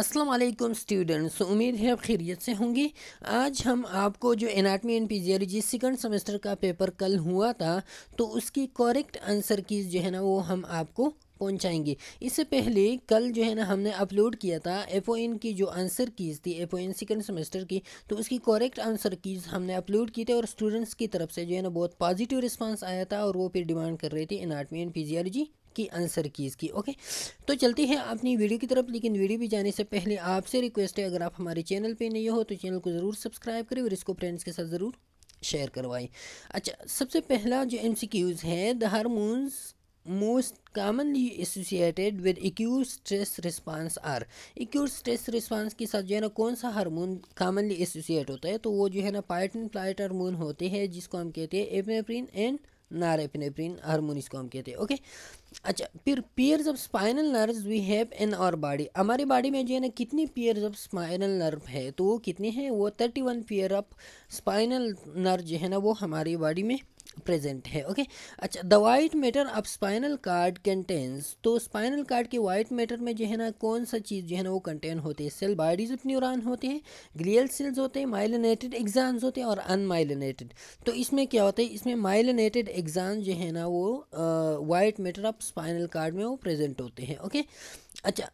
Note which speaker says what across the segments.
Speaker 1: अस्सलाम वालेकुम स्टूडेंट्स उम्मीद है आप खैरियत से होंगे आज हम आपको जो anatomy and physiology second semester का पेपर कल हुआ था तो उसकी करेक्ट आंसर की जो है ना वो हम आपको पहुंचाएंगे इससे पहले कल जो है ना हमने अपलोड किया था एफ की जो आंसर कीज़ थी एफ ओ सेकेंड सेमेस्टर की तो उसकी करेक्ट आंसर कीज़ हमने अपलोड की थी और स्टूडेंट्स की तरफ से जो है ना बहुत पॉजिटिव रिस्पांस आया था और वो फिर डिमांड कर रहे थे एनाटमी एंड फिजियोलॉजी की आंसर कीज़ की ओके तो चलते हैं अपनी वीडियो की तरफ लेकिन वीडियो भी जाने से पहले आपसे रिक्वेस्ट है अगर आप हमारे चैनल पर नहीं हो तो चैनल को ज़रूर सब्सक्राइब करें और इसको फ्रेंड्स के साथ ज़रूर शेयर करवाएं अच्छा सबसे पहला जो एम सी क्यूज़ है the hormones most commonly associated with acute stress response are acute stress response के साथ जो है ना कौन सा हार्मोन कामनली एसोसिएट होता है तो वो जो है ना पाइटन प्लाइट हार्मोन होते हैं जिसको हम कहते हैं एपेप्रिन एंड norepinephrine hormone इसको हम कहते हैं ओके अच्छा फिर pairs of spinal nerves we have in our body हमारी बॉडी में जो है ना कितनी पेयर्स ऑफ स्पाइनल नर्व है तो वो कितने हैं वो thirty one pair of spinal nerve जो है ना वो हमारी बॉडी में प्रेजेंट है ओके अच्छा the white matter of spinal cord contains तो स्पाइनल कार्ड के वाइट मैटर में जो है ना कौन सा चीज़ जो है ना वो कंटेन होते हैं सेल बॉडीज ऑफ न्यूरॉन होते हैं ग्लियल सेल्स होते हैं माइलिनेटेड एग्जाम्स होते हैं और अनमाइलिनेटेड तो इसमें क्या होता है इसमें माइलिनेटेड एग्जाम जो है ना वो white matter of spinal cord में वो प्रेजेंट होते हैं ओके अच्छा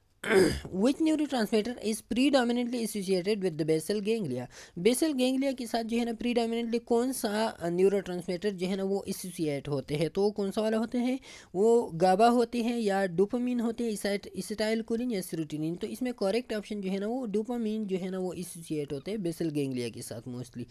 Speaker 1: which neurotransmitter is dominantly associated with the basal ganglia basal ganglia के साथ जो है ना प्री डोमिनेटली कौन सा न्यूरो ट्रांसमीटर जो है ना वो एसोसिएट होते हैं तो कौन सा वाला होते हैं वो गाबा होते हैं या डोपामीन होते हैं इसटाइल कोलिन या सीरोटिनिन तो इसमें करेक्ट ऑप्शन जो है ना वो डोपामीन जो है ना वो एसोसिएट होते हैं बेसल गेंगलिया के साथ मोस्टली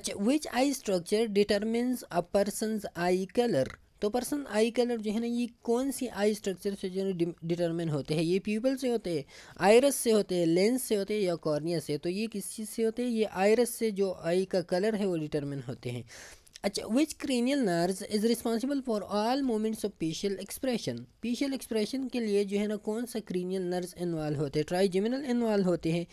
Speaker 1: अच्छा which eye structure determine a person eye colour तो पर्सन आई कलर जो है ना ये कौन सी आई स्ट्रक्चर से जो है डिटरमिन होते हैं ये प्यूपल से होते हैं आयरस से होते हैं लेंस से होते हैं या कॉर्निया से तो ये किस चीज़ से होते हैं ये आयरस से जो आई का कलर है वो डिटरमिन होते हैं अच्छा which cranial nerve is responsible for all movements of facial expression facial expression के लिए जो है ना कौन सा क्रीनियल नर्व इन्वॉल्व होते हैं ट्राइजिमिनल इन्वॉल्व होते हैं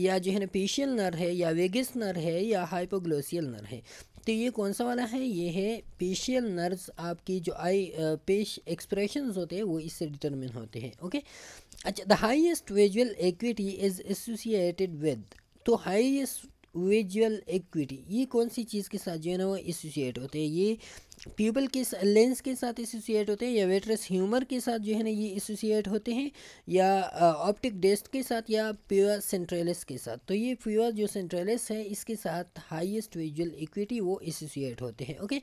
Speaker 1: या जो है ना फेशियल नर है या वेगस नर है या हाइपोग्लोसियल नर है तो ये कौन सा वाला है ये है पेशियल नर्व्स आपकी जो आई पेश एक्सप्रेशन होते हैं वो इससे डिटर्मिन होते हैं ओके अच्छा the highest visual acuity is associated with तो हाइएस्ट विजुअल एक्विटी ये कौन सी चीज़ के साथ जो है ना वो एसोसिएट होते हैं ये प्यूबल के लेंस के साथ एसोसिएट होते हैं या वेटरस ह्यूमर के साथ जो है ना ये एसोसिएट होते हैं या ऑप्टिक डेस्ट के साथ या प्योर सेंट्रेलिस के साथ तो ये प्योर जो सेंट्रेलिस है इसके साथ हाइस्ट विजुअल इक्विटी वो एसोसिएट होते हैं ओके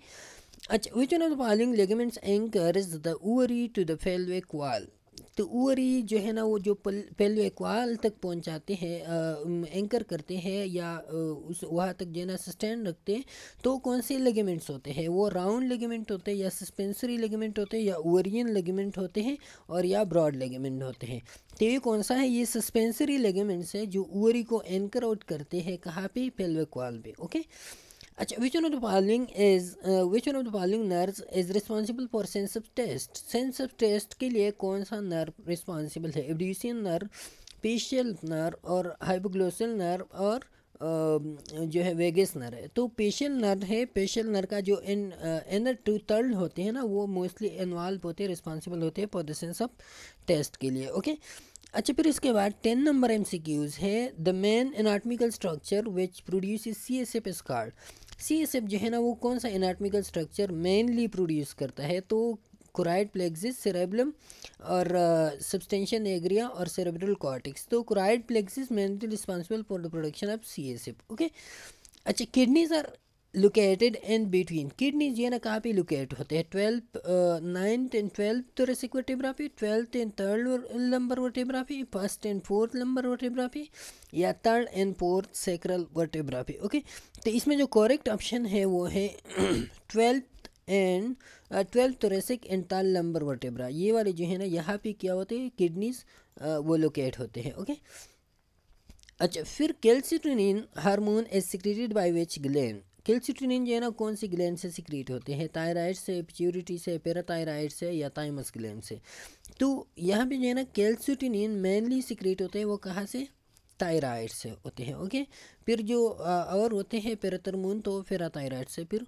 Speaker 1: अच्छा which one of the following ligaments is the ovary to the pelvic wall तो ऊरी जो है ना वो जो पहलू एक्वाल तक पहुंचाते हैं एंकर करते हैं या उस वहाँ तक जो है ना सस्टेंड रखते हैं तो कौन से लेगमेंट्स होते हैं वो राउंड लेगमेंट होते हैं या सस्पेंसरी लेगमेंट होते हैं या ओरियन लेगमेंट होते हैं और या ब्रॉड लेगमेंट होते हैं तो ये कौन सा है ये सस्पेंसरी लेगमेंट्स हैं जो ऊरी को एंकर आउट करते हैं कहाँ पे पेलवे क्वाल पे ओके अच्छा which one of the following is which one of the following nerve is responsible for sense of taste of taste के लिए कौन सा नर्व रिस्पॉन्सिबल है एबड्यूसियन नर्व पेशियल नर्व और हाइपोग्लोसल नर्व और um, जो है वेगस नर है तो पेशियल नर है पेशियल नर का जो इन इनर टू थर्ड होते हैं ना वो मोस्टली इन्वॉल्व होते हैं रिस्पॉन्सिबल होते हैं for the sense of taste के लिए ओके अच्छा फिर इसके बाद टेन नंबर एम है the main anatomical structure which produce C S F स्कार्ड सी एस एफ जो है ना वो कौन सा एनाटमिकल स्ट्रक्चर मेनली प्रोड्यूस करता है तो कुराइड प्लेक्सिस सेरेबलम और सब्सटेंशन uh, एग्रिया और सेरेब्रल कॉर्टिक्स तो choroid plexus mainly responsible for the production of C S F okay अच्छा kidneys are located in between kidney जी है ना कहाँ पे लोकेट होते हैं twelfth ninth and twelfth thoracic पे twelfth and third lumbar vertebra first and fourth lumbar vertebra या third and fourth sacral vertebra okay तो इसमें जो करेक्ट ऑप्शन है वो है twelfth and twelfth thoracic and ताल लंबर वर्टेब्रा ये वाले जो है ना यहाँ पे क्या होते हैं किडनीज uh, वो लोकेट होते हैं ओके अच्छा फिर calcitonin hormone is secreted by which gland calcitonin जो है ना कौन सी ग्लैंड से सिक्रीट होते हैं थायराइड से प्योरिटी से पैराथायराइड से या थाइमस ग्लैंड से तो यहाँ पे जो है ना कैल्सिट्रिनिन मेनली सिक्रीट होते हैं वो कहाँ से थायराइड से होते हैं ओके फिर जो और होते हैं पेराथर्मोन तो पेराथायराइड से फिर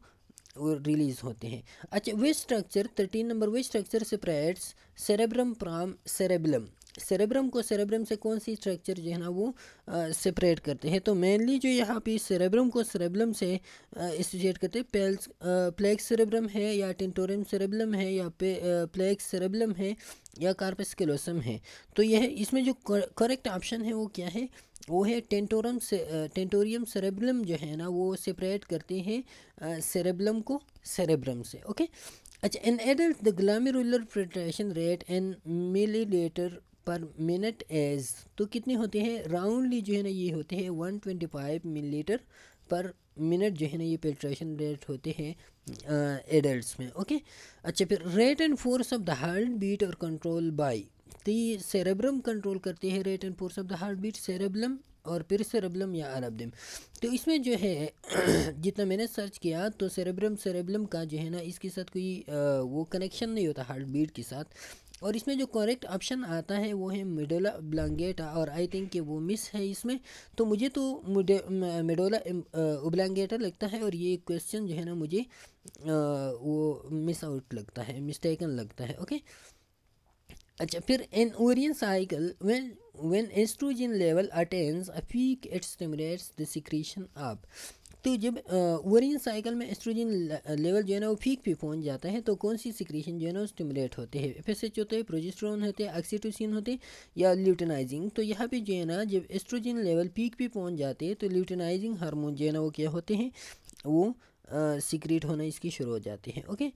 Speaker 1: वो रिलीज़ होते हैं अच्छा which structure thirteen number which structure separates cerebrum from cerebellum cerebrum को सेरेब्रम से कौन सी स्ट्रक्चर जो है ना वो सेपरेट करते हैं तो मेनली जो यहाँ पे सेरेब्रम को सेरेब्रम से एसोसिएट करते हैं पेल्स प्लेक्स सेरेब्रम है या टेंटोरियम सेरेब्रम है या पे प्लेक्स सेरेब्रम है या कैलोसम है तो यह इसमें जो करेक्ट ऑप्शन है वो क्या है वो है टेंटोरम से टेंटोरियम सेरेब्रम जो है ना वो सेपरेट करते हैं सेरेब्रम को सेरेब्रम से ओके अच्छा in adult the glomerular filtration rate in millilitre per minute is तो कितने होते हैं राउंडली जो है ना ये होते हैं one twenty five millilitre per minute जो है ना ये फिल्ट्रेशन रेट होते हैं एडल्ट में ओके अच्छा फिर rate and force of the heart beat are control by तो ये सेरेब्रम कंट्रोल करते हैं rate and force of the heart beat cerebellum और फिर सेरेब्लम या अरबदम तो इसमें जो है जितना मैंने सर्च किया तो सेरेब्रम सेरेब्लम का जो है ना इसके साथ कोई आ, वो कनेक्शन नहीं होता हार्ट बीट के साथ और इसमें जो करेक्ट ऑप्शन आता है वो है मिडोला ब्लांगेटा और आई थिंक कि वो मिस है इसमें तो मुझे तो मिडोला उब्लांगेटा लगता है और ये क्वेश्चन जो है ना मुझे आ, वो मिस आउट लगता है मिस्टेकन लगता है ओके अच्छा फिर in ovarian cycle when when estrogen level attains a peak it stimulates the secretion तो जब वरिन साइकिल में एस्ट्रोजन लेवल जो है ना वो फीक पे पहुंच जाता है तो कौन सी सिक्रीशन जो है ना स्टिमुलेट होते हैं एफ होते हैं प्रोजेस्ट्रॉन होते हैं ऑक्सीटोसिन होते हैं या ल्यूटनाइजिंग तो यहाँ पे जो है ना जब एस्ट्रोजन लेवल पीक पे पहुँच जाते हैं तो ल्यूटनाइजिंग हारमोन जो है ना वो क्या होते हैं वो सिक्रीट होना इसकी शुरू हो जाती है ओके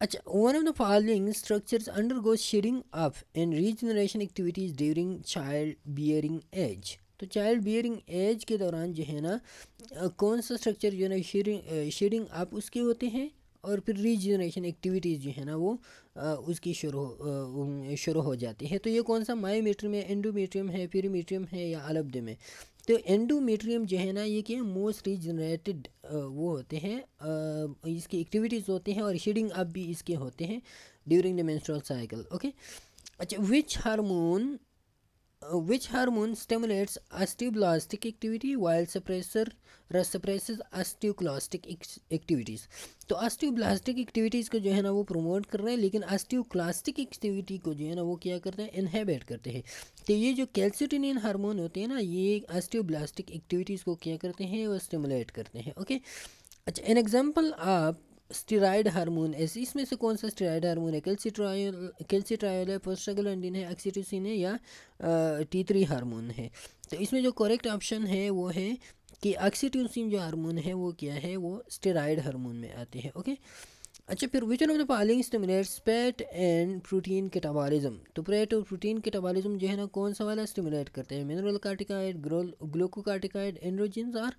Speaker 1: अच्छा one of the following structures undergo shedding up and regeneration activities during child bearing age तो चाइल्ड बियरिंग एज के दौरान जो है ना कौन सा स्ट्रक्चर जो है ना शेयरिंग शेयरिंग आप उसके होते हैं और फिर रीजनरेशन एक्टिविटीज़ जो है ना वो आ, उसकी शुरू शुरू हो जाती है तो ये कौन सा माइमीट्रियम है एंडोमीट्रियम है पीरीमीट्रियम है या अलब्ध में तो एंडोमीट्रियम जो है ना ये क्या मोस्ट रीजनरेटेड वो होते हैं इसकी एक्टिविटीज़ होते हैं और शेडिंग अप भी इसके होते हैं during the menstrual cycle okay अच्छा which hormone which hormone stimulates osteoblastic activity while suppressor suppresses osteoclastic activities तो osteoblastic activities को जो है ना वो promote कर रहे हैं लेकिन osteoclastic activity को जो है ना वो क्या करते हैं inhibit करते हैं तो ये जो calcitonin hormone होते हैं ना ये osteoblastic activities को क्या करते हैं वो stimulate करते हैं okay अच्छा एन एग्जाम्पल आप स्टीराइड हार्मोन ऐसे इसमें से कौन सा स्टीराइड हार्मोन है कैल्सीट्रायोल कैल्सीट्रायोल है प्रोस्टाग्लैंडिन है ऑक्सीटोसिन है या टी थ्री हार्मोन है तो इसमें जो करेक्ट ऑप्शन है वो है कि ऑक्सीटोसिन जो हार्मोन है वो क्या है वो स्टेराइड हार्मोन में आते हैं ओके अच्छा फिर which of the following stimulates fat and protein catabolism तो पेट और प्रोटीन केटाबॉलिज्म जो है ना कौन सा वाला स्टिमुलेट करते हैं मिनरल कार्टिकाइड ग्लूकोकार्टिकाइड एंड्रोजिन और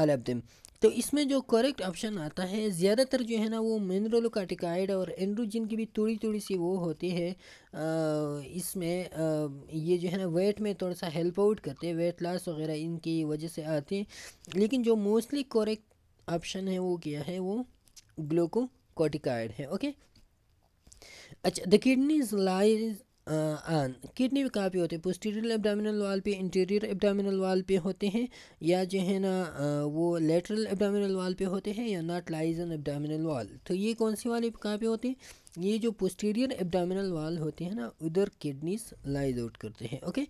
Speaker 1: ऑल ऑफ देम तो इसमें जो करेक्ट ऑप्शन आता है ज़्यादातर जो है ना वो मिनरल कार्टिकाइड और एंड्रोजिन की भी थोड़ी थोड़ी सी वो होती है इसमें ये जो है ना वेट में थोड़ा सा हेल्प आउट करते हैं वेट लॉस वगैरह इनकी वजह से आते हैं लेकिन जो मोस्टली करेक्ट ऑप्शन है वो क्या है वो ग्लूको कॉटिकाइड है ओके अच्छा the kidneys lies on kidney भी कहाँ पे होते हैं पोस्टीरियर एब्डामिनल वाल पे इंटीरियर एब्डामिनल वाल पे होते हैं या जो है ना uh, वो लेटरल एब्डामिनल वाल पे होते हैं या नॉट लाइजन एब्डामिनल वाल तो ये कौन सी वाले कहाँ पे होते हैं ये जो पोस्टीरियर एब्डामिनल वाल होते हैं ना उधर किडनीज लाइज आउट करते हैं ओके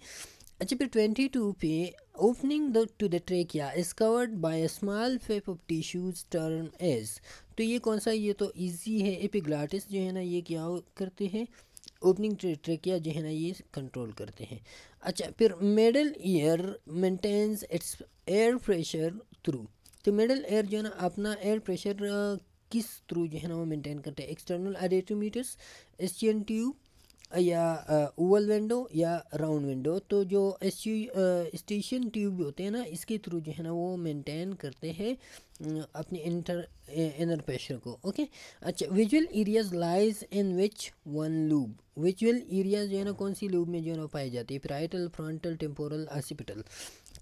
Speaker 1: अच्छा फिर HB22P opening the, to the trachea is covered by a small flap of tissues termed as तो ये कौन सा ये तो इजी है एपिग्लाटिस जो है ना ये क्या करते हैं ओपनिंग ट्रेकिया जो है ना ये कंट्रोल करते हैं अच्छा फिर middle ear maintains its air pressure through तो मेडल एयर जो है ना अपना एयर प्रेशर किस थ्रू जो है ना वो मेंटेन करते हैं एक्सटर्नल एडेटोमीटर्स एशियन ट्यूब या ओवल विंडो या राउंड विंडो तो जो एस स्टेशन ट्यूब होते हैं ना इसके थ्रू जो है ना वो मेंटेन करते हैं अपने इंटर इनर प्रेशर को ओके अच्छा visual areas lies in which one lobe visual areas जो है ना कौन सी लूब में जो है ना पाई जाती है प्राइटल फ्रंटल टेम्पोरल आसिपिटल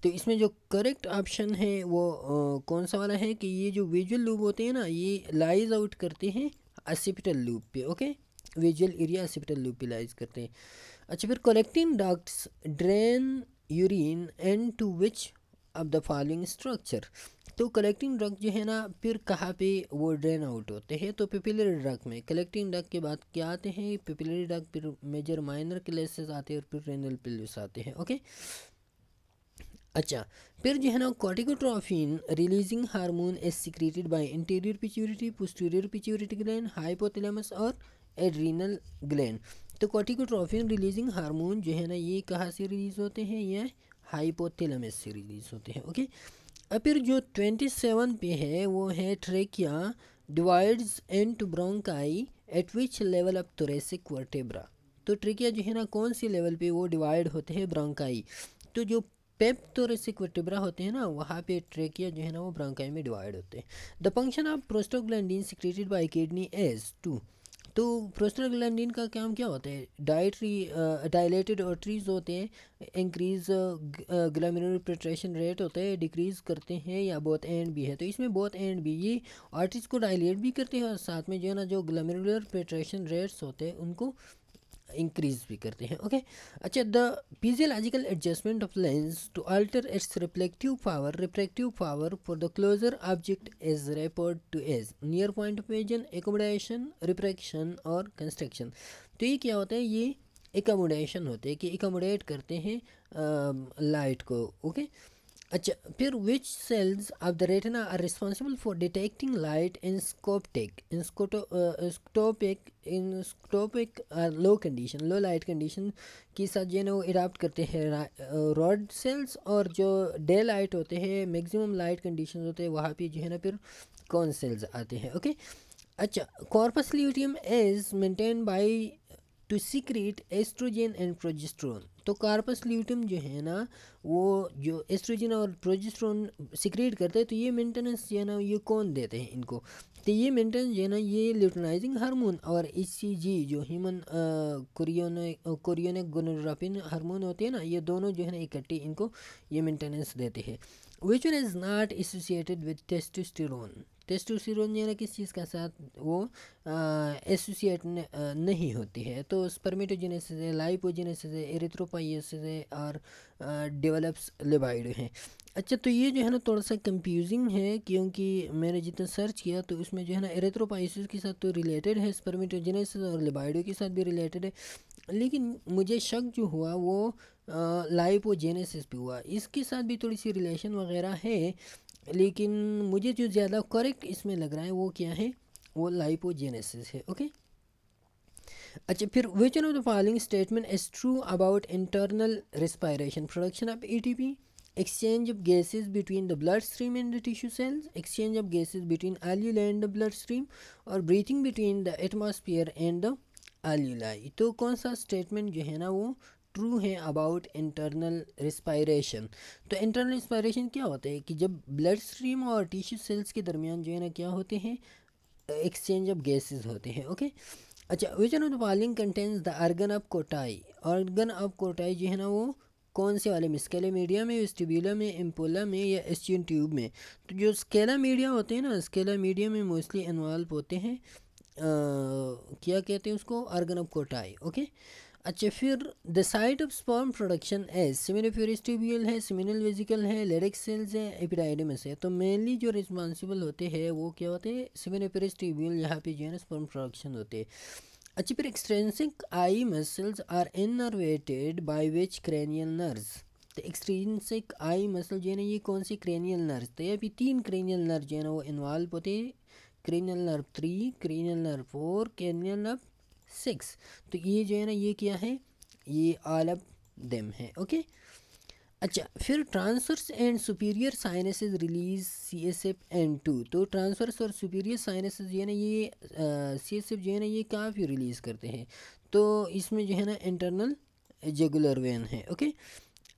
Speaker 1: तो इसमें जो करेक्ट ऑप्शन है वो आ, कौन सा वाला है कि ये जो विजुअल लूब होते हैं ना ये लाइज आउट करते हैं असिपिटल लूब पे ओके विजुअल एरिया सेपिटल यूपिलाइज करते हैं अच्छा फिर collecting ducts drain urine and to which of the following structure तो कलेक्टिंग ड्रग जो है ना फिर कहाँ पे वो ड्रेन आउट होते हैं तो पिपिलरी ड्रग में कलेक्टिंग ड्रग के बाद क्या आते हैं पिपिलरी ड्रग फिर मेजर माइनर क्लेसेस आते हैं और फिर रेनल पिल्यूस आते हैं ओके अच्छा फिर जो है ना corticotropin releasing hormone is secreted by anterior pituitary posterior pituitary gland hypothalamus और एड्रीनल ग्लैंड तो कॉटिकोट्रॉफिन रिलीजिंग हार्मोन जो है ना ये कहाँ से रिलीज़ होते हैं ये हाइपोथैलेमस से रिलीज़ होते हैं ओके अब फिर जो ट्वेंटी सेवन पे है वो है trachea divides and bronchi at which level of thoracic vertebra तो ट्रेकिया जो है ना कौन सी लेवल पे वो डिवाइड होते हैं ब्रोंकाई तो जो पेप थोरेसिक वर्टेब्रा होते हैं ना वहाँ पे ट्रेकिया जो है ना वो ब्रोंकाई में डिवाइड होते हैं the function of prostaglandin secreted by kidney is to तो ग्लैंड का काम क्या होता है डाइटरी डायलेटेड ऑटरीज होते हैं इंक्रीज ग्लैमिनर प्रट्रेशन रेट होता है डिक्रीज करते हैं या बहुत एंड भी है तो इसमें बहुत एंड भी ये ऑटरीज को डायलेट भी करते हैं और साथ में जो है ना जो ग्लैमिनर प्रट्रेशन रेट्स होते हैं उनको इंक्रीज भी करते हैं ओके अच्छा the physiological adjustment of lens to alter its reflective power reflective power for the closer object is referred to as near point of vision accommodation refraction और कंस्ट्रक्शन तो ये क्या होता है ये एकोमोडेशन होते हैं कि एकोमोडेट करते हैं लाइट को ओके okay? अच्छा फिर which cells of the retina are responsible for detecting light in scotopic in scotopic low condition low light condition के साथ जो है ना वो अडाप्ट करते हैं रॉड सेल्स uh, और जो डे लाइट होते हैं मैक्सिमम लाइट कंडीशन होते हैं वहाँ पे जो है ना फिर कौन सेल्स आते हैं ओके अच्छा corpus luteum is maintain by to secrete estrogen and progesterone तो कार्पस ल्यूटम जो है ना वो जो एस्ट्रोजन और प्रोजेस्ट्रोन सीक्रेट करते हैं तो ये मेंटेनेंस जो है ना ये कौन देते हैं इनको तो ये मेंटेनेंस जो है ना ये ल्यूटनाइजिंग हार्मोन और एच e जो human chorion chorionic gonadotropin hormone होते हैं ना ये दोनों जो है ना इकट्ठे इनको ये मेंटेनेंस देते हैं which one is not associated with testosterone testosterone यानी किस चीज़ का साथ वो एसोसिएट नहीं होती है तो स्पर्मेटोजेनेस है लाइपोजेनेस है एरेथ्रोपाइसिस है और डेवलप्स लेबाइड है अच्छा तो ये जो है ना थोड़ा सा कंफ्यूजिंग है क्योंकि मैंने जितना सर्च किया तो उसमें जो है ना एरेथ्रोपाइसिस के साथ तो रिलेटेड है स्पर्मेटोजेनेस और लिबाइडो के साथ भी रिलेटेड है लेकिन मुझे शक जो हुआ वो लाइपोजेनेसिस पे हुआ इसके साथ भी थोड़ी सी रिलेशन वगैरह है लेकिन मुझे जो ज़्यादा करेक्ट इसमें लग रहा है वो क्या है वो लाइपोजेनेसिस है ओके अच्छा फिर which of the following statement is true about internal respiration production of T P exchange of gases between the blood stream and the tissue cells exchange of gases between alveoli and the blood stream और breathing between the atmosphere and the alveoli तो कौन सा statement जो है ना वो true हैं about internal respiration तो इंटरनल रिस्पायरेशन क्या होता है कि जब ब्लड स्ट्रीम और टिश्यू सेल्स के दरमियान जो है ना क्या होते हैं एक्सचेंज ऑफ गैसेस होते हैं ओके अच्छा which of the contains the organ of Corti organ of Corti जो है ना वो कौन से वाले में स्केला मीडिया में वेस्टिबुला में एम्पोला में या एस्टियन ट्यूब में तो जो स्केला मीडिया होते हैं ना स्केला मीडिया में मोस्टली इन्वॉल्व होते हैं क्या कहते हैं उसको अर्गन ऑफ कोटाई ओके अच्छा फिर the site of sperm production is seminiferous tubule है सिमिनल वेजिकल है लेरिक सेल्स है एपिडाइडमस है तो मेनली जो रिस्पॉन्सिबल होते हैं वो क्या होते हैं सिमिनोफ्यूरिस्टिबियल यहाँ पे जो है ना स्पॉर्म प्रोडक्शन होते हैं अच्छा फिर extrinsic eye muscles are innervated by which cranial nerve तो एक्सट्रेंसिक आई मसल जो है ना ये कौन सी क्रेनियल नर्व तो यहाँ पे तीन क्रेनियल नर्व जो है ना वो इन्वॉल्व होते हैं cranial nerve three cranial nerve four cranial nerve six तो ये जो है ना ये क्या है ये आल ऑफ देम है ओके अच्छा फिर transverse and superior sinus release C S F and to तो ट्रांसवर्स और सुपीरियर साइनस जो है ना ये सी एस एफ जो है ना ये काफ़ी रिलीज़ करते हैं तो इसमें जो है ना इंटरनल जेगुलर वेन है ओके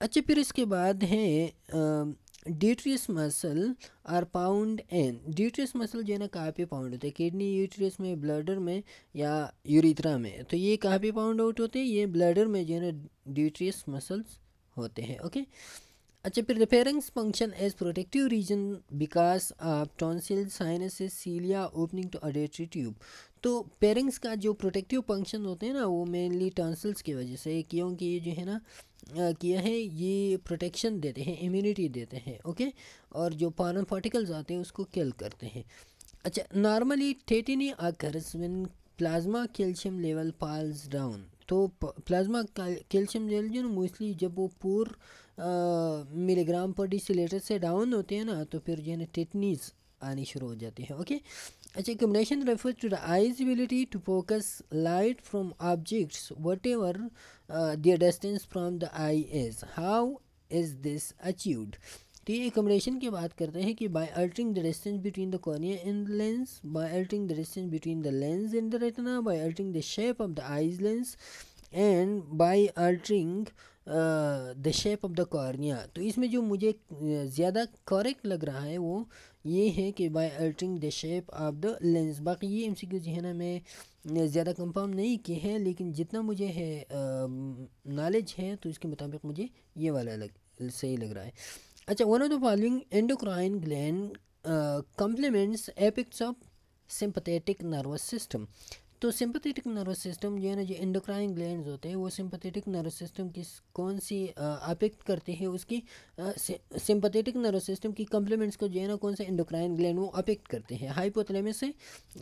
Speaker 1: अच्छा फिर इसके बाद है detrusor muscle are found in detrusor muscle जो है ना कहाँ पे पाउंड होते हैं किडनी यूट्रियस में ब्लडर में या यूरिथ्रा में तो ये कहाँ पे पाउंड आउट होते हैं ये ब्लडर में जो है ना ड्यूट्रियस मसल्स होते हैं ओके अच्छा फिर pharynx function as protective region because of tonsil sinus cilia opening to auditory tube तो पेरेंग्स का जो प्रोटेक्टिव फंक्शन होते हैं ना वो मेनली टॉन्सिल्स की वजह से क्योंकि ये जो है ना किया है ये प्रोटेक्शन देते हैं इम्यूनिटी देते हैं ओके और जो फॉरन पार्टिकल्स आते हैं उसको किल करते हैं अच्छा normally tetany occurs when plasma calcium level falls down तो प्लाज्मा कैल्शियम लेवल जो मोस्टली जब वो पूर मिलीग्राम पर डिसीटर से डाउन होते हैं ना तो फिर जो है ना टेटनीज आनी शुरू हो जाती है ओके अच्छा accommodation refer to the eye's ability to focus light from objects whatever their distance from the eye is how is this achieved तो ये कम्बिनेशन की बात करते हैं कि by altering the distance between the cornea the lens by altering the distance between the lens in the retina by altering the shape of the eye's lens and by altering the shape of the cornea तो इसमें जो मुझे ज़्यादा correct लग रहा है वो ये है कि by altering the shape of the lens बाकी ये एम सी क्यू है ना मैं ज़्यादा कंफर्म नहीं किए हैं लेकिन जितना मुझे है नॉलेज है तो इसके मुताबिक मुझे ये वाला लग सही लग रहा है अच्छा one of the following endocrine gland complements effects of sympathetic nervous system तो सिंपथेटिक नर्वस सिस्टम जो है ना जो इंडोक्राइन ग्लैंड होते हैं वो सिंपथेटिक नर्वस सिस्टम की कौन सी अफेक्ट करते हैं उसकी सिंपथेटिक नर्वस सिस्टम की कम्प्लीमेंट्स को जो है ना कौन से इंडोक्राइन ग्लैंड वो अफेक्ट करते हैं हाइपोथलेमस है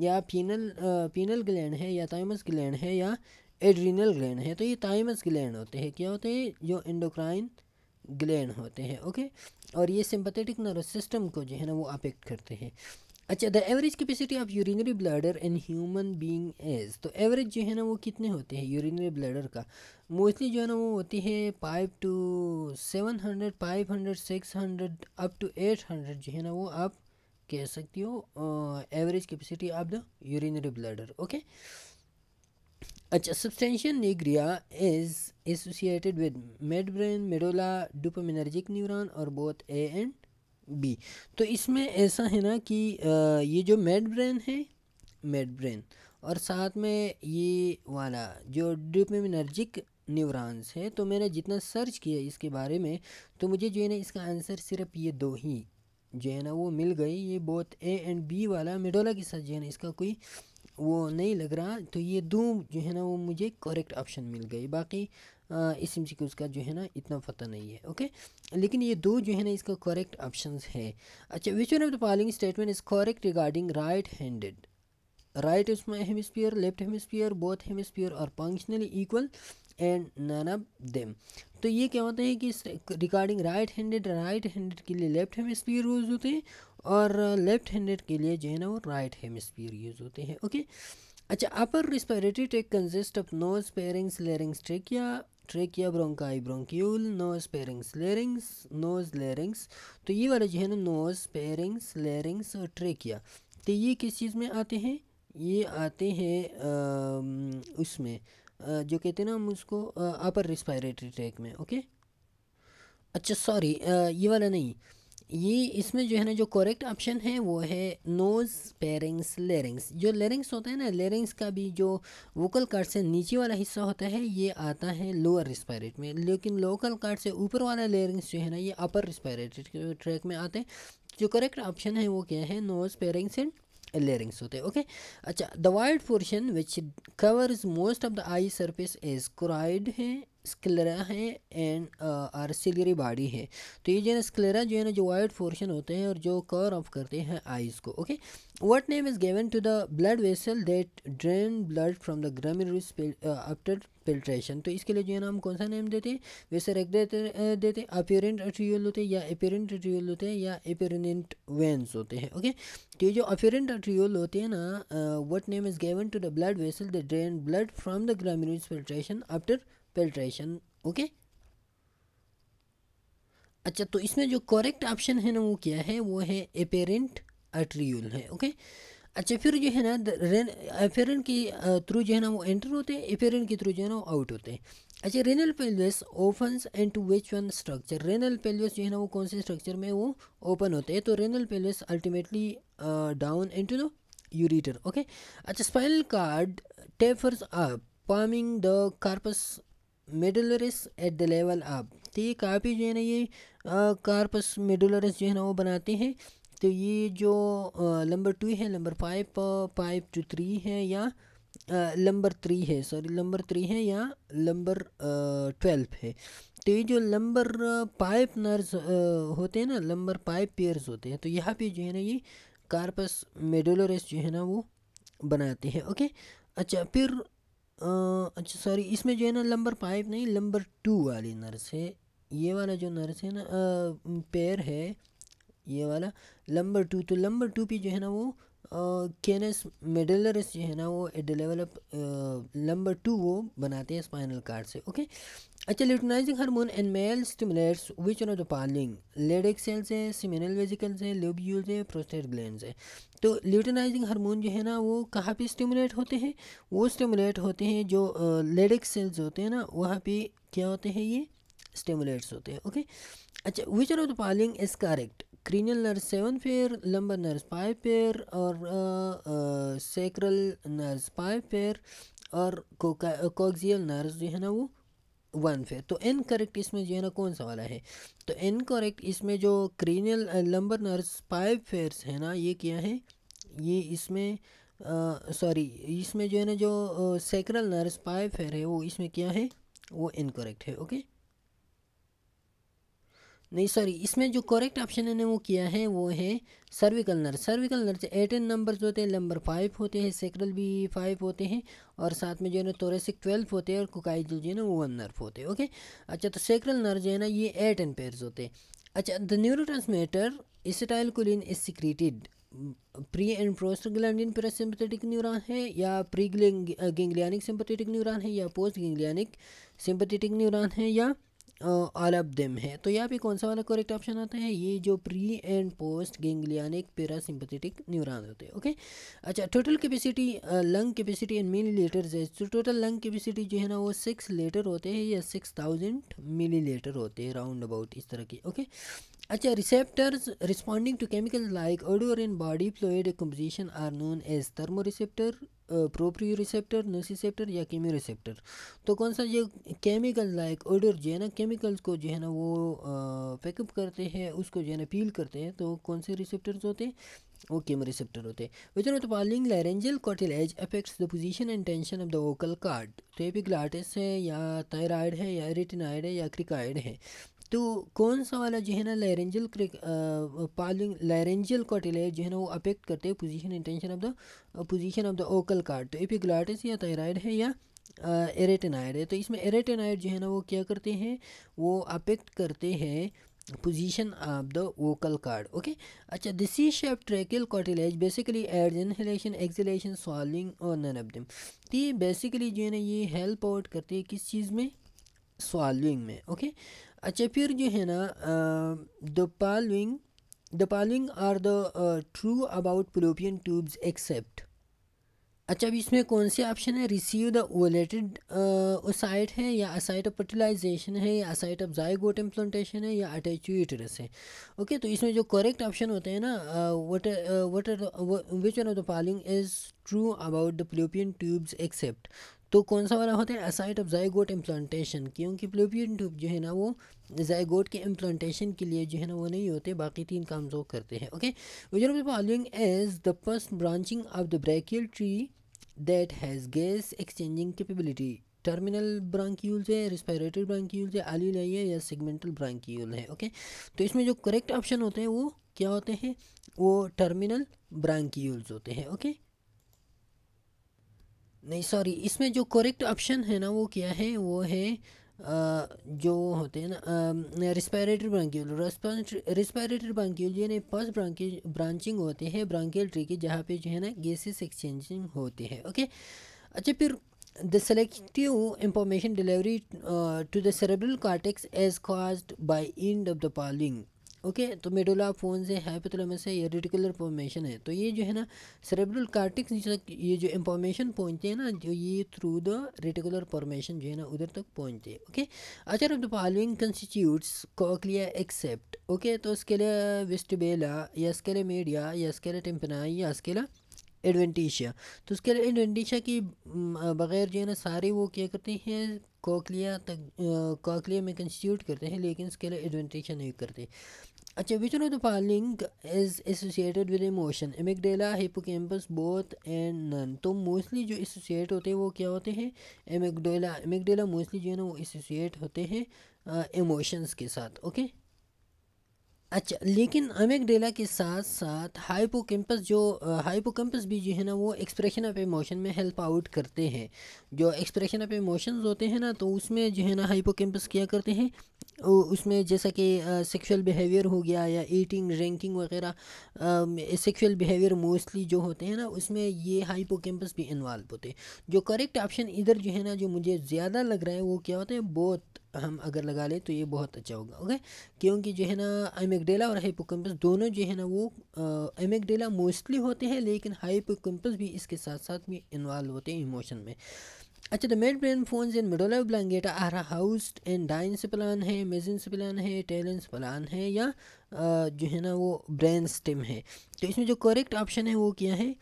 Speaker 1: या पीनल पीनल ग्लैंड है या थाइमस ग्लैंड है या एड्रीनल ग्लैंड है तो ये थाइमस ग्लैंड होते हैं क्या होते हैं जो इंडोक्राइन ग्लैंड होते हैं ओके और ये सिंपथेटिक नर्वस सिस्टम को जो है ना वो अफेक्ट करते हैं अच्छा the average capacity of urinary bladder in human being is तो एवरेज जो है ना वो कितने होते हैं यूरिनरी ब्लैडर का मोस्टली जो है ना वो होती है five to seven hundred five hundred six hundred up to eight hundred जो है ना वो आप कह सकती हो average capacity of the urinary bladder okay अच्छा substantia nigra is associated with midbrain medulla dopaminergic neuron और बोथ ए एंड बी तो इसमें ऐसा है ना कि ये जो मेड ब्रेन है मेड ब्रेन और साथ में ये वाला जो डोपामिनर्जिक न्यूरॉन्स है तो मैंने जितना सर्च किया इसके बारे में तो मुझे जो है ना इसका आंसर सिर्फ ये दो ही जो है ना वो मिल गई ये बहुत ए एंड बी वाला मेडोला के साथ जो है ना इसका कोई वो नहीं लग रहा तो ये दो जो है ना वो मुझे करेक्ट ऑप्शन मिल गई बाकी आ, इस एम का जो है ना इतना पता नहीं है ओके लेकिन ये दो जो है ना इसका करेक्ट ऑप्शन है अच्छा which one of the following statement is correct regarding right handed right hemisphere left hemisphere both hemisphere और functionally equal and none of them तो ये क्या होता है कि regarding right handed right handed के लिए लेफ्ट हेमस्फियर यूज़ होते हैं और लेफ्ट हैंडेड के लिए जो है ना वो राइट हेमिस्फीयर यूज़ होते हैं ओके अच्छा upper respiratory tract consist of nose pharynx larynx trachea trachea bronchi bronchiole nose pharynx larynx nose larynx तो ये वाला जो है ना नोज पेरिंग्स लेरिंग्स और ट्रेकिया तो ये किस चीज़ में आते हैं ये आते हैं उसमें जो कहते हैं ना हम उसको अपर रिस्पायरेटरी ट्रैक में ओके अच्छा सॉरी ये वाला नहीं ये इसमें जो है ना जो करेक्ट ऑप्शन है वो है नोज़ पेरिंग्स लेरिंग्स जो लेरिंग्स होता है ना लेरिंग्स का भी जो वोकल कार्ड से नीचे वाला हिस्सा होता है ये आता है लोअर रिस्पायरेट में लेकिन लोकल कार्ड से ऊपर वाला लेरिंग्स जो है ना ये अपर रिस्पायरेटरी ट्रैक में आते हैं जो करेक्ट ऑप्शन है वो क्या है नोज़ पेरिंग्स एंड लेरिंग्स होते हैं ओके अच्छा the wide portion which covers most of the eye surface is choroid है स्क्लेरा है एंड आर्सिलरी बॉडी है तो ये जो है ना स्क्लेरा जो है ना जो वाइट पोर्शन होते हैं और जो कवर ऑफ करते हैं आइज़ को okay what name is given to the blood vessel that drain blood from the glomerulus after filtration तो इसके लिए जो है ना हम कौन सा नेम देते हैं वैसे रख देते uh, देते अपेरेंट अट्रियल होते हैं या अपेरेंट अट्रियल होते हैं या अपेरेंट वेंस होते हैं ओके तो ये जो अपेरेंट अट्रियल होते हैं ना what name is given to the blood vessel the drain blood from the glomerulus filtration after filtration okay अच्छा तो इसमें जो करेक्ट ऑप्शन है ना वो क्या है वो है एपेरेंट अर्ट्रियूल है ओके अच्छा फिर जो है ना एपेरेंट के थ्रू जो है ना वो एंटर होते हैं एपेरेंट के थ्रू जो है ना वो आउट होते हैं अच्छा renal pelvis open end to which one structure renal pelvis जो है ना वो कौन से स्ट्रक्चर में वो ओपन होते हैं तो renal pelvis ultimately down end to the ureter okay अच्छा spinal cord tapers up forming the corpus medullaris at the level आप तो ये काफ़ी जो है ना ये कार्पस मेडुलरिस जो है ना वो बनाते हैं तो ये जो नंबर टू है number five five two three है या नंबर थ्री है सॉरी नंबर थ्री है या नंबर ट्वेल्व है तो ये जो नंबर पाइप नर्स होते हैं ना नंबर पाइप पेयर्स होते हैं तो यहाँ पे जो है ना ये कार्पस मेडुलरिस जो है ना वो बनाते हैं ओके अच्छा फिर अच्छा सॉरी इसमें जो है ना नंबर फाइव नहीं नंबर टू वाली नर्स है ये वाला जो नर्स है ना पेयर है ये वाला नंबर टू तो नंबर टू पे जो है ना वो केनस मेडलरस जो है ना वो डिलेवलप द नंबर टू वो बनाते हैं स्पाइनल कार्ड से ओके अच्छा luteinizing hormone and male stimulates which are of the following Leydig cells हैं सिमिनल वेजिकल्स हैं लोब्यूल्स हैं प्रोस्टेट ग्लैंड हैं तो ल्यूटनाइजिंग हार्मोन जो है ना वो कहाँ पे स्टिमुलेट होते हैं वो स्टिमुलेट होते हैं जो लेडिक सेल्स होते हैं ना वहाँ पे क्या होते हैं ये स्टिमुलेट्स होते हैं ओके अच्छा which are of the following is correct cranial nerves seven pair lumbar nerves five pair और सेक्रल नर्स फाइव पेयर और कोक्सियल नर्स जो है ना वो वन फेयर तो इनकरेक्ट इसमें जो है ना कौन सा वाला है तो इनकरेक्ट इसमें जो cranial lumbar nerves five pairs है ना ये क्या है ये इसमें सॉरी इसमें जो है ना जो सेक्रल नर्स पाइप फेयर है वो इसमें क्या है वो इनकरेक्ट है ओके नहीं सॉरी इसमें जो करेक्ट ऑप्शन है वो किया है वो है cervical nerves cervical nerves eight and जो होते हैं नंबर फाइव होते हैं सेक्रल भी फाइव होते हैं और साथ में जो है ना तोरेसिक ट्वेल्व होते हैं और कुकाई जो है ना वो वन नर्व होते हैं ओके अच्छा तो सेक्रल नर्व जो है ना ये एट एन पेयर्स होते हैं अच्छा the neuro transmitter acetyl choline is secreted pre and प्रोस्टग्लैंडिन पैरासिम्पथेटिक न्यूरॉन है या प्री गिंग्लियानिक सिम्पथेटिक न्यूरॉन है या पोस्ट गिंग्लियानिक सिम्पथेटिक न्यूरॉन है या ऑल ऑफ देम है तो यहाँ पे कौन सा वाला करेक्ट ऑप्शन आता है ये जो pre and post ganglionic parasympathetic neuron होते हैं ओके अच्छा total capacity lung capacity and millilitre है तो टोटल लंग कैपेसिटी जो है ना वो सिक्स लीटर होते हैं या सिक्स थाउजेंड मिली लीटर होते हैं राउंड अबाउट इस तरह की ओके अच्छा receptors responding to chemical like odour in body fluid composition are known as thermo receptor receptor nociceptor या रिसेप्टर तो कौन सा ये केमिकल लाइक ऑर्डर जो है ना केमिकल्स को जो है ना वो पैकअप करते हैं उसको जो है ना पील करते हैं तो कौन से रिसेप्टर्स होते हैं वो रिसेप्टर होते हैं तो following laryngeal cartilage affects the position and tension of the vocal cord तो ग्लाटिस है या थायराइड है या रिटिनाइड है या क्रिकाइड है तो कौन सा वाला जो है ना लैरेंजल पालिंग लैरेंजल कॉटिले जो है ना वो अफेक्ट करते हैं position and tension of the position of the vocal cord तो एपिग्लाटिस या थायराइड है या एरेटेनाइड है तो इसमें एरेटेनाइड जो है ना वो क्या करते हैं वो अफेक्ट करते हैं position of the vocal cord okay अच्छा this is shape tracheal cartilage basically aids inhalation exhalation swallowing और नन ऑफ दम तो ये बेसिकली जो है ना ये हेल्प आउट करते हैं किस चीज़ में सॉलिंग में ओके अच्छा फिर जो है ना the following the following are the true about fallopian tubes except अच्छा अब इसमें कौन से ऑप्शन है रिसीव द ओलेटेड ओसाइट है या असाइट ऑफ फर्टिलाइजेशन है या असाइट ऑफ जायगोट इम्प्लांटेशन है या अटैच यूटरस है ओके तो इसमें जो करेक्ट ऑप्शन होते हैं ना what what which one of the following is true about the fallopian tubes except तो कौन सा वाला होता है असाइट ऑफ जायगोट इम्प्लांटेशन क्योंकि प्लोपियन ट्यूब जो है ना वो जयगोट के इम्प्लांटेशन के लिए जो है ना वो नहीं होते बाकी तीन काम जो करते हैं okay which in following is the first branching of the bronchial tree that has gas exchanging capability terminal bronchioles है रिस्पायरेटरी ब्रांक्यूल्स है आलीलाई है या सेगमेंटल ब्रांक्यूल है ओके तो इसमें जो करेक्ट ऑप्शन होते हैं वो क्या होते हैं वो टर्मिनल ब्रांक्यूल्स होते हैं ओके नहीं सॉरी इसमें जो करेक्ट ऑप्शन है ना वो क्या है वो है आ, जो होते हैं ना रिस्पायरेटरी ब्रांक्यूल रिस्पायरेटरी ब्रांक्यूल ना फर्स्ट ब्रांचिंग होते हैं ब्रांकियल ट्री की जहाँ पे जो है ना गैसेस एक्सचेंजिंग होते हैं ओके अच्छा फिर the selective information delivery to the cerebral cortex is caused by end of the the okay तो मेडोला फोन से हाइपोथैलेमस से ये रेटिकुलर फॉर्मेशन है तो ये जो है ना सेरेब्रल कार्टिक्स तक ये जो इंफॉर्मेशन पहुँचते हैं ना जो ये थ्रू द रेटिकुलर फॉर्मेशन जो है ना उधर तक पहुँचते हैं okay of the following constitutes cochlea except okay तो लिए वेस्टबेला या इसके लिए मीडिया या इसके लिए टिम्पनाई या इसके लिए एडवेंटिशिया तो उसके लिए एडवेंटिशिया की बगैर जो है ना सारे वो क्या करते हैं कोकलिया तक कोकलिया में कंस्टिट्यूट करते हैं लेकिन उसके लिए एडवेंटिशिया नहीं करते अच्छा which of the following is associated with emotion amygdala hippocampus both and none तो मोस्टली जो एसोसिएट होते हैं वो क्या होते हैं एमिगडेला एमिगडेला मोस्टली जो है ना वो एसोसिएट होते हैं इमोशंस uh, के साथ ओके okay? अच्छा लेकिन अमेगडेला के साथ साथ हाइपोकैम्पस जो हाइपोकैम्पस भी जो है ना वो एक्सप्रेशन ऑफ इमोशन में हेल्प आउट करते हैं जो एक्सप्रेशन ऑफ इमोशंस होते हैं ना तो उसमें जो है ना हाइपोकैम्पस क्या करते हैं उसमें जैसा कि सेक्सुअल बिहेवियर हो गया या ईटिंग ड्रिंकिंग वगैरह सेक्सुअल बिहेवियर मोस्टली जो होते हैं ना उसमें ये हाइपोकैम्पस भी इन्वॉल्व होते हैं जो करेक्ट ऑप्शन इधर जो है ना जो मुझे ज़्यादा लग रहा है वो क्या होता है बोथ हम अगर लगा लें तो ये बहुत अच्छा होगा ओके क्योंकि जो है ना एमेगडेला और हाइपोकम्पस दोनों जो है ना वो एमेगडेला मोस्टली होते हैं लेकिन हाइपोकम्पस भी इसके साथ साथ में इन्वॉल्व होते हैं इमोशन में अच्छा तो midbrain pons in medulla oblongata are housed in diencephalon है मेजेंस प्लान है टेलेंस प्लान है या जो है ना वो ब्रेन स्टिम है तो इसमें जो करेक्ट ऑप्शन है वो क्या है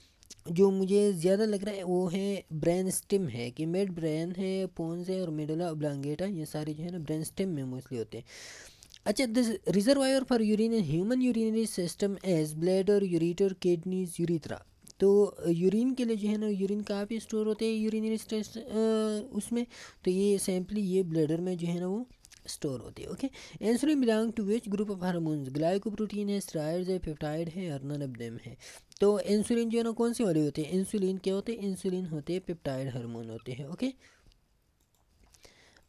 Speaker 1: जो मुझे ज़्यादा लग रहा है वो है ब्रेन स्टिम है कि मेड ब्रेन है पोन्स है और मेडोला ब्लांगेटा ये सारे जो है ना ब्रेन स्टिम में मोस्टली होते हैं अच्छा the reservoir for urine human urinary system is bladder ureter kidneys urethra तो यूरिन के लिए जो है ना यूरिन कहाँ पे स्टोर होते हैं यूरिनरी उसमें तो ये सैम्पली ये ब्लैडर में जो है ना वो स्टोर होती है okay insulin belong to which group of hormones glycoprotein है स्ट्राइड है पेप्टाइड है और नन ऑफ देम है तो इंसुलिन जो है ना कौन से वाले होते हैं इंसुलिन क्या होते हैं इंसुलिन होते हैं पेप्टाइड हार्मोन होते हैं ओके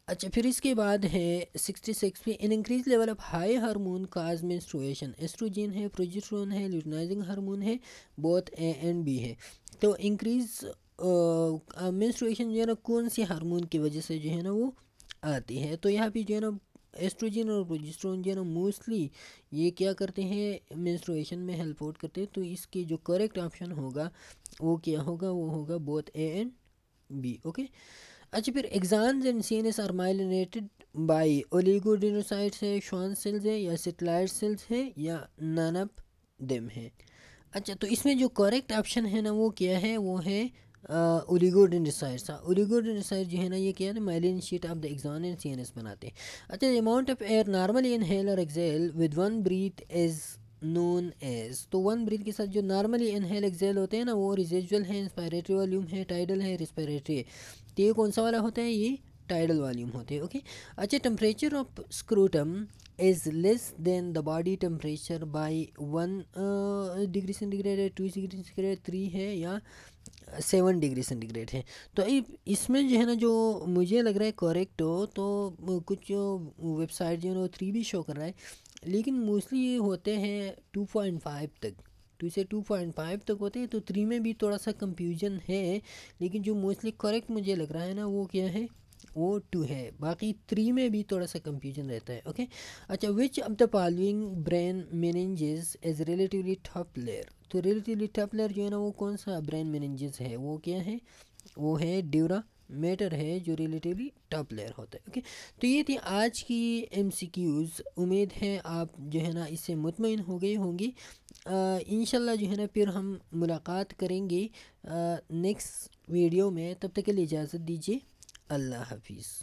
Speaker 1: अच्छा फिर इसके बाद है सिक्सटी सिक्स पे in increase level of high hormone cause menstruation estrogen है प्रोजेस्ट्रोन है ल्यूटनाइजिंग हार्मोन है बोथ ए एंड बी है तो इंक्रीज मेंस्ट्रुएशन uh, जो है ना कौन से हार्मोन की वजह से जो है ना वो आती है तो यहाँ पे जो है ना एस्ट्रोजन और प्रोजेस्ट्रोन जो है ना मोस्टली ये क्या करते हैं मेंस्ट्रुएशन में हेल्प आउट करते हैं तो इसके जो करेक्ट ऑप्शन होगा वो क्या होगा वो होगा both A and B okay अच्छा फिर axons and C N S are myelinated by oligodendrocytes है श्वान सेल्स है या सेटेलाइट सेल्स है या नानप देम है अच्छा तो इसमें जो करेक्ट ऑप्शन है ना वो क्या है वो है ओलीगोडन ओलीगोडेंडिसाइड जो है ना ये क्या है myelin sheath of the axon and C बनाते हैं अच्छा amount of air normally inhale और exhale with one breath is known as तो वन ब्रीथ के साथ जो नॉर्मली इनहेल एक्जेल होते हैं ना वो रिजेजुअल है इंस्पायरेटरी वॉल्यूम है टाइडल है रिस्पायरेटरी है तो ये कौन सा वाला होता है ये टाइडल वॉल्यूम होते हैं ओके अच्छा temperature of scrotum is less than the body temperature by one degree centigrade two degree centigrade three है या सेवन डिग्री सेंटीग्रेड है तो इसमें जो है ना जो मुझे लग रहा है correct हो तो कुछ जो वेबसाइट जो है ना थ्री भी शो कर रहा है लेकिन मोस्टली ये होते हैं टू पॉइंट फाइव तक टू से टू पॉइंट फाइव तक होते हैं तो थ्री में भी थोड़ा सा कंफ्यूजन है लेकिन जो मोस्टली करेक्ट मुझे लग रहा है ना वो क्या है ओ टू है बाकी थ्री में भी थोड़ा सा कंफ्यूजन रहता है ओके अच्छा which of the following brain meninges is relatively tough layer तो रिलेटिवली टफ लेयर जो है ना वो कौन सा ब्रेन मेनेंजेस है वो क्या है वो है ड्यूरा मैटर है जो रिलेटिवली टॉप लेयर होता है ओके तो ये थी आज की एम उम्मीद है आप जो है ना इससे मुतमिन हो गई होंगी इन जो है ना फिर हम मुलाकात करेंगे नेक्स्ट वीडियो में तब तक के लिए इजाज़त दीजिए अल्लाह हाफिज़